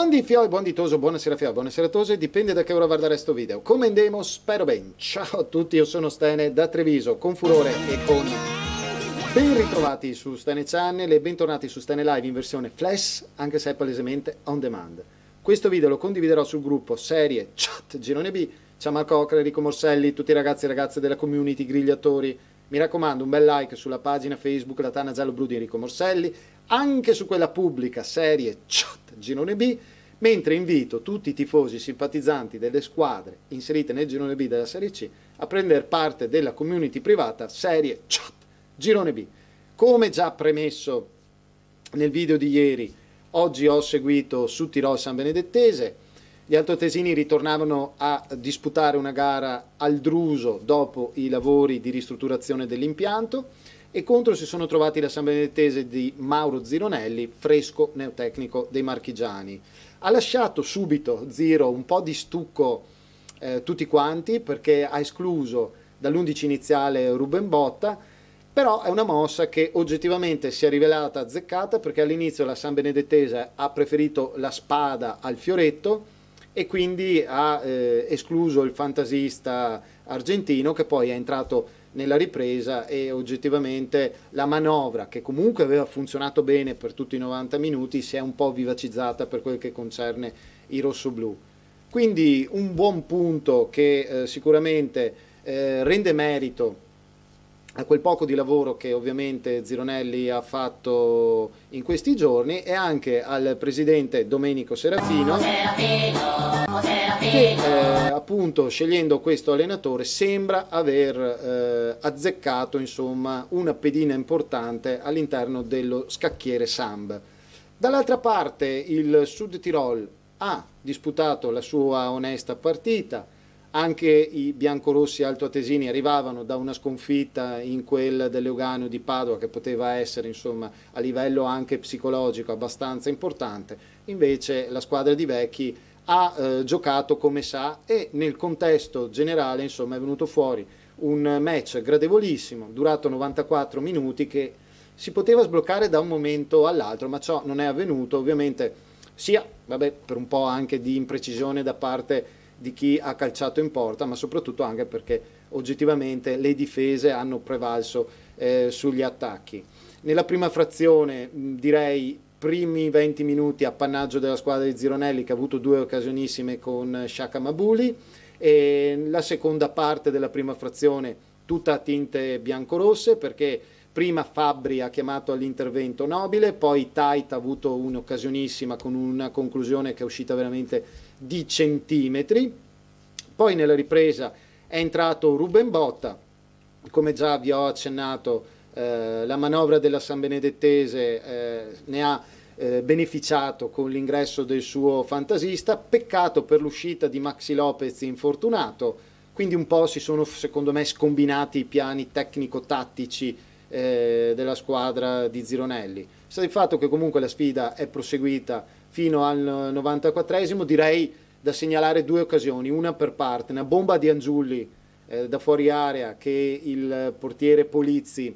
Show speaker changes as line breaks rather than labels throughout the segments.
Buon di Fioi, buon di Toso, buonasera Fioi, buonasera Toso, dipende da che ora guardare questo video. Come andiamo? Spero ben. Ciao a tutti, io sono Stene da Treviso, con furore e con... Ben ritrovati su Stene Channel e bentornati su Stene Live in versione flash, anche se è palesemente on demand. Questo video lo condividerò sul gruppo Serie Chat Girone B. Ciao Marco Ocra, Enrico Morselli, tutti i ragazzi e ragazze della community, grigliatori. Mi raccomando, un bel like sulla pagina Facebook La Tana Giallo Blu di Enrico Morselli, anche su quella pubblica Serie Chat girone B, mentre invito tutti i tifosi simpatizzanti delle squadre inserite nel girone B della Serie C a prendere parte della community privata Serie Chat Girone B. Come già premesso nel video di ieri, oggi ho seguito su Tirol San Benedettese, gli altoatesini ritornavano a disputare una gara al Druso dopo i lavori di ristrutturazione dell'impianto e contro si sono trovati la sambenettese di Mauro Zironelli, fresco neotecnico dei marchigiani. Ha lasciato subito Ziro un po' di stucco eh, tutti quanti perché ha escluso dall'11 iniziale Ruben Botta, però è una mossa che oggettivamente si è rivelata azzeccata perché all'inizio la sambenedettese ha preferito la spada al fioretto e quindi ha eh, escluso il fantasista argentino che poi è entrato nella ripresa e oggettivamente la manovra che comunque aveva funzionato bene per tutti i 90 minuti si è un po' vivacizzata per quel che concerne i rossoblù. Quindi un buon punto che eh, sicuramente eh, rende merito a quel poco di lavoro che ovviamente Zironelli ha fatto in questi giorni e anche al presidente Domenico Serafino, che eh, appunto scegliendo questo allenatore sembra aver eh, azzeccato insomma una pedina importante all'interno dello scacchiere Samb. Dall'altra parte il Sud Tirol ha disputato la sua onesta partita, anche i biancorossi altoatesini arrivavano da una sconfitta in quel dell'Eugano di Padova che poteva essere insomma, a livello anche psicologico abbastanza importante, invece la squadra di Vecchi ha eh, giocato come sa e nel contesto generale insomma, è venuto fuori un match gradevolissimo, durato 94 minuti che si poteva sbloccare da un momento all'altro, ma ciò non è avvenuto ovviamente sia vabbè, per un po' anche di imprecisione da parte di di chi ha calciato in porta, ma soprattutto anche perché oggettivamente le difese hanno prevalso eh, sugli attacchi. Nella prima frazione direi primi 20 minuti appannaggio della squadra di Zironelli che ha avuto due occasionissime con Sciacca Mabuli e la seconda parte della prima frazione tutta a tinte biancorosse perché prima Fabbri ha chiamato all'intervento nobile, poi Tait ha avuto un'occasionissima con una conclusione che è uscita veramente di centimetri, poi nella ripresa è entrato Ruben Botta, come già vi ho accennato eh, la manovra della San Benedettese eh, ne ha eh, beneficiato con l'ingresso del suo fantasista, peccato per l'uscita di Maxi Lopez infortunato, quindi un po' si sono secondo me scombinati i piani tecnico-tattici eh, della squadra di Zironelli. Sta il fatto che comunque la sfida è proseguita fino al 94esimo, direi da segnalare due occasioni, una per parte, una bomba di Angiulli eh, da fuori area che il portiere Polizzi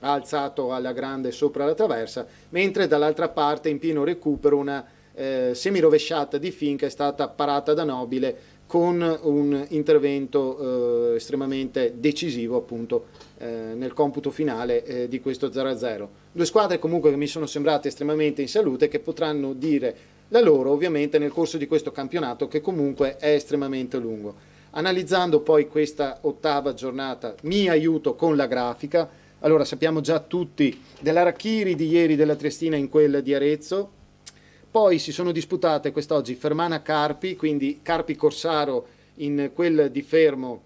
ha alzato alla grande sopra la traversa, mentre dall'altra parte in pieno recupero una eh, semirovesciata di Fink è stata parata da Nobile con un intervento eh, estremamente decisivo appunto eh, nel computo finale eh, di questo 0-0. Due squadre comunque che mi sono sembrate estremamente in salute che potranno dire la loro ovviamente nel corso di questo campionato che comunque è estremamente lungo. Analizzando poi questa ottava giornata mi aiuto con la grafica, allora sappiamo già tutti dell'Arachiri di ieri della Triestina in quella di Arezzo, poi si sono disputate quest'oggi Fermana-Carpi, quindi Carpi-Corsaro in quel di Fermo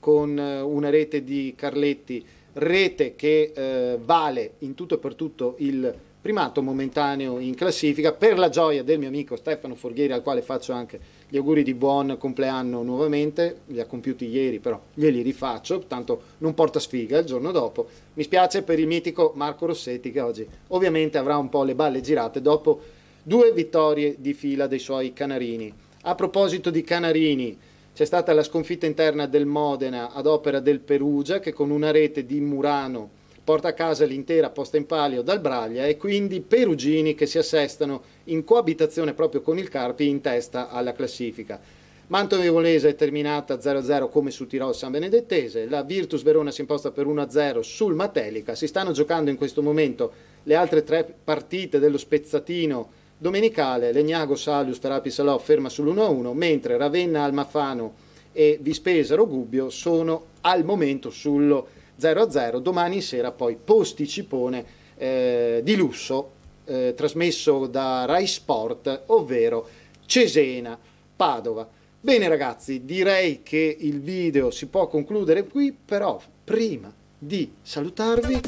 con eh, una rete di Carletti, rete che eh, vale in tutto e per tutto il primato momentaneo in classifica, per la gioia del mio amico Stefano Forghieri, al quale faccio anche gli auguri di buon compleanno nuovamente, li ha compiuti ieri però glieli rifaccio, tanto non porta sfiga il giorno dopo. Mi spiace per il mitico Marco Rossetti che oggi ovviamente avrà un po' le balle girate dopo Due vittorie di fila dei suoi canarini. A proposito di canarini, c'è stata la sconfitta interna del Modena ad opera del Perugia che con una rete di Murano porta a casa l'intera posta in palio dal Braglia e quindi Perugini che si assestano in coabitazione proprio con il Carpi in testa alla classifica. Mantova Volese è terminata 0-0 come su Tirol San Benedettese, la Virtus Verona si imposta per 1-0 sul Matelica, si stanno giocando in questo momento le altre tre partite dello spezzatino Domenicale Legnago Salius Salò ferma sull'1-1, mentre Ravenna Almafano e Vispesaro Gubbio sono al momento sullo 0-0. Domani sera poi posticipone eh, di lusso eh, trasmesso da Rai Sport, ovvero Cesena Padova. Bene ragazzi, direi che il video si può concludere qui, però prima di salutarvi...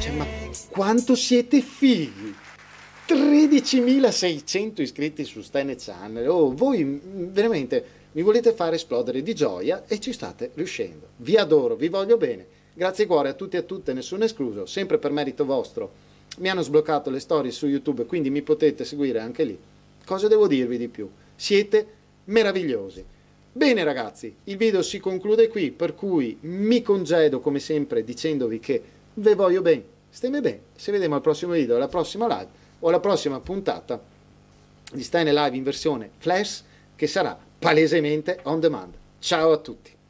Cioè, ma quanto siete figli! 13.600 iscritti su Stene Channel. Oh, voi mm, veramente mi volete far esplodere di gioia e ci state riuscendo. Vi adoro, vi voglio bene. Grazie cuore a tutti e a tutte, nessuno escluso, sempre per merito vostro. Mi hanno sbloccato le storie su YouTube, quindi mi potete seguire anche lì. Cosa devo dirvi di più? Siete meravigliosi. Bene ragazzi, il video si conclude qui, per cui mi congedo come sempre dicendovi che ve voglio bene, stemme bene, ci vediamo al prossimo video, alla prossima live o la prossima puntata di Stein Live in versione flash che sarà palesemente on demand. Ciao a tutti!